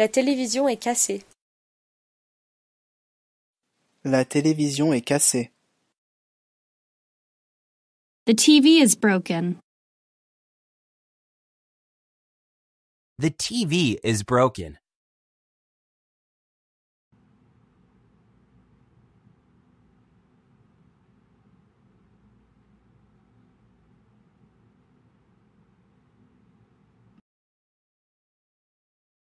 La télévision est cassée. La télévision est cassée. The TV is broken. The TV is broken.